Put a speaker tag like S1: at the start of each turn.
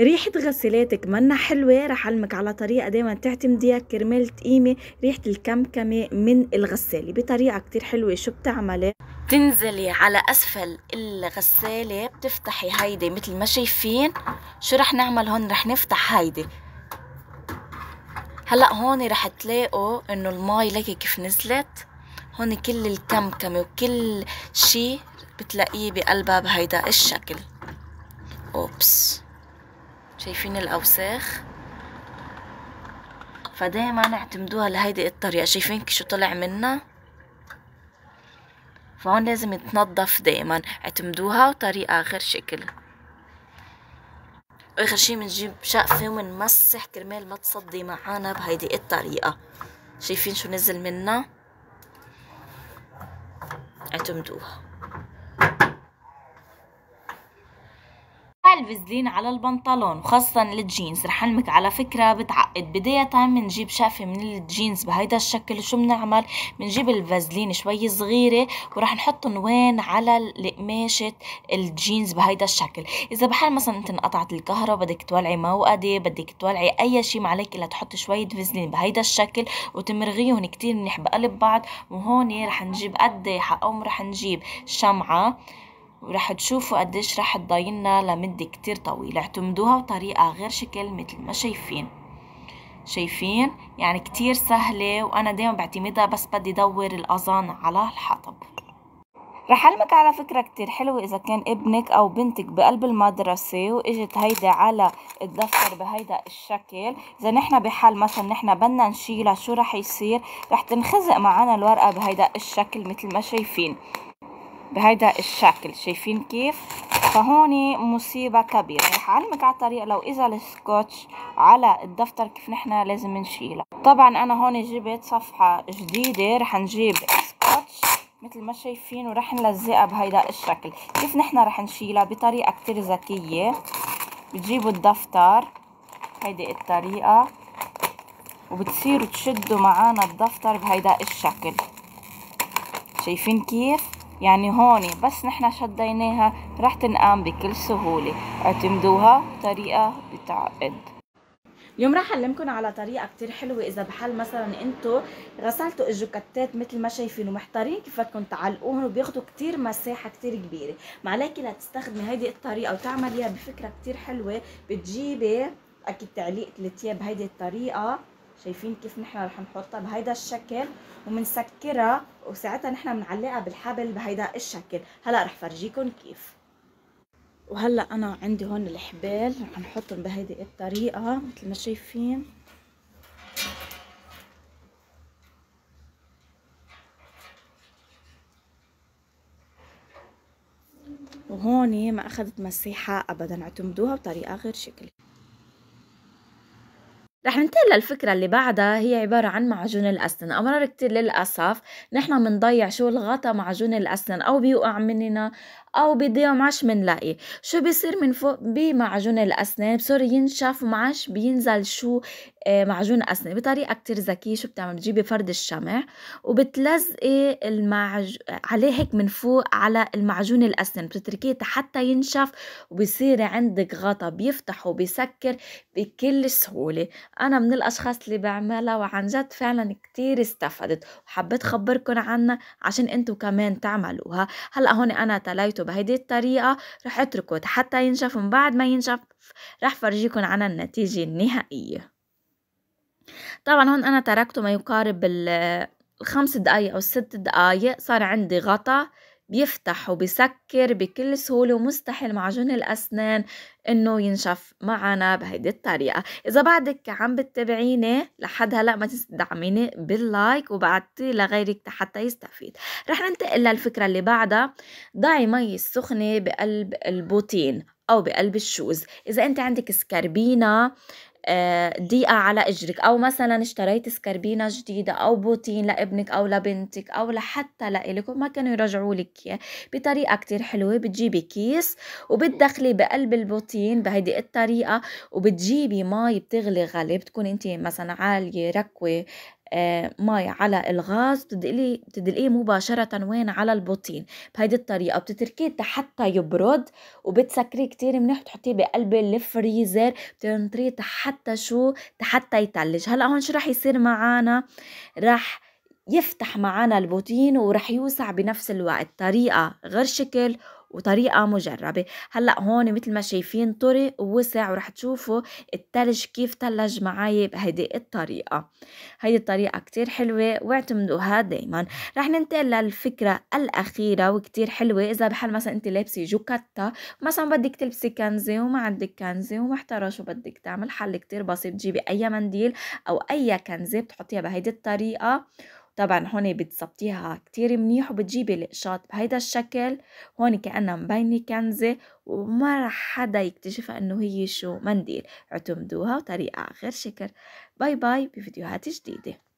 S1: ريحة غسالاتك منا حلوة رح علمك على طريقة دايما تعتمديها كرمال تقيمي ريحة الكمكمة من الغسالة بطريقة كتير حلوة شو بتعملي تنزلي على أسفل الغسالة بتفتحي هيدي مثل ما شايفين شو رح نعمل هون رح نفتح هيدي هلا هون رح تلاقوا انه المي لك كيف نزلت هون كل الكمكمة وكل شي بتلاقيه بقلبها بهيدا الشكل اوبس شايفين الاوساخ فدايما اعتمدوها لهيدي الطريقة شايفين شو طلع منا فهون لازم يتنظف دائما اعتمدوها وطريقة غير شكل واخر شي بنجيب شقفة ومنمسح كرمال ما تصدي معانا بهيدي الطريقة شايفين شو نزل منا اعتمدوها الفازلين على البنطلون وخاصة الجينز رح علمك على فكرة بتعقد بداية بنجيب شافة من الجينز بهيدا الشكل شو بنعمل بنجيب الفازلين شوي صغيرة ورح نحطهم وين على قماشة الجينز بهيدا الشكل إذا بحال مثلا أنت انقطعت الكهرباء بدك تولعي موقدة بدك تولعي أي شيء ما عليك إلا تحطي شوية فازلين بهيدا الشكل وتمرغيهم كتير منيح بقلب بعض وهون رح نجيب قد حقهم رح نجيب شمعة ورح تشوفوا قديش رح تضايلنا لمدة كتير طويلة اعتمدوها بطريقة غير شكل مثل ما شايفين شايفين يعني كتير سهلة وأنا دايما بعتمدها بس بدي دور الاظان على الحطب رح علمك على فكرة كتير حلوة إذا كان ابنك أو بنتك بقلب المدرسة وإجت هيدا على الدفتر بهيدا الشكل إذا نحن بحال مثلا نحن بدنا نشيلها شو رح يصير رح تنخزق معنا الورقة بهيدا الشكل مثل ما شايفين بهيدا الشكل شايفين كيف فهون مصيبة كبيرة رح أعلمك على الطريقة لو إذا السكوتش على الدفتر كيف نحنا لازم نشيلها طبعا أنا هون جبت صفحة جديدة رح نجيب سكوتش مثل ما شايفين ورح نلزقها بهيدا الشكل كيف نحن رح نشيلها بطريقة كتير ذكية بتجيبوا الدفتر هيدي الطريقة وبتصيروا تشدوا معانا الدفتر بهيدا الشكل شايفين كيف يعني هون بس نحن شديناها رح تنقام بكل سهولة اعتمدوها بطريقة بتعقد اليوم راح اعلمكم على طريقه كتير حلوه اذا بحال مثلا انتم غسلتوا الجوكتات مثل ما شايفين ومحتارين كيف بدكم تعلقوهم وبياخذوا كتير مساحه كتير كبيره ما عليك لا تستخدمي هيدي الطريقه وتعمليها بفكره كتير حلوه بتجيبي اكيد تعليق الثياب بهيدي الطريقه شايفين كيف نحن رح نحطها بهيدا الشكل ومنسكرها وساعتها نحن بنعلقها بالحبل بهيدا الشكل هلا رح فرجيكم كيف وهلا انا عندي هون الحبال رح نحطهم بهيدي الطريقه مثل ما شايفين وهون ما اخذت مساحه ابدا اعتمدوها بطريقه غير شكل رح ننتقل للفكرة اللي بعدها هي عبارة عن معجون الأسنان أمرار كتير للأسف نحن منضيع شو الغطا معجون الأسنان أو بيوقع مننا أو بيضيع معش منلاقي شو بيصير من فوق بمعجون الأسنان بصير ينشف معش بينزل شو آه، معجون أسنان بطريقة كتير ذكية شو بتعمل بتجيبي فرد الشمع وبتلزقي المعج... عليه هيك من فوق على المعجون الأسنان بتتركيه حتى ينشف وبصير عندك غطا بيفتح وبيسكر بكل سهولة أنا من الأشخاص اللي بعملها وعن جد فعلا كتير استفدت وحبيت خبركن عنها عشان انتو كمان تعملوها هلأ هون أنا تليته بهيدي الطريقة رح اتركه حتى ينشف من بعد ما ينشف رح فرجيكن عن النتيجة النهائية طبعا هون أنا تركته ما يقارب الخمس دقايق أو الست دقايق صار عندي غطا بيفتح وبسكر بكل سهولة ومستحيل معجون الأسنان إنه ينشف معنا بهيدي الطريقة إذا بعدك عم بتتابعيني لحد هلأ ما تنسي تدعميني باللايك وبعتي لغيرك حتى يستفيد رح ننتقل للفكرة اللي بعدها ضعي مي السخنة بقلب البوتين أو بقلب الشوز إذا أنت عندك سكربينة ضيقه آه، على إجرك أو مثلا اشتريت سكربينة جديدة أو بوتين لابنك أو لبنتك أو لحتى لإلك وما كانوا يرجعوا لك بطريقة كتير حلوة بتجيبي كيس وبتدخلي بقلب البوتين بهيدي الطريقة وبتجيبي مي بتغلي غلي بتكون انت مثلا عالية ركوة آه، مي على الغاز بتدقليه بتدقليه مباشرة وين على البطين بهيدي الطريقة بتتركيه حتى يبرد وبتسكريه كتير منيح بتحطيه بقلب الفريزر بتنطريه حتى شو حتى يتلج هلا هون شو رح يصير معانا رح يفتح معانا البوتين ورح يوسع بنفس الوقت طريقة غير شكل وطريقة مجربة هلأ هون مثل ما شايفين طرق وسع ورح تشوفوا التلج كيف تلج معاي بهيدي الطريقة هيدي الطريقة كتير حلوة واعتمدوها دايما رح ننتقل للفكرة الأخيرة وكتير حلوة إذا بحال مثلا أنت لابسة جوكاتا مثلا بدك تلبسي كنزة وما عندك كنزة ومحتارة شو بدك تعمل حل كتير بسيط تجيبي أي منديل أو أي كنزة بتحطيها بهيدي الطريقة طبعا هون بتظبطيها كتير منيح وبتجيبي القشاط بهيدا الشكل هون كأنها مبينة كنزة وما رح حدا يكتشفها انه هي شو منديل اعتمدوها وطريقة غير شكل باي باي بفيديوهات جديدة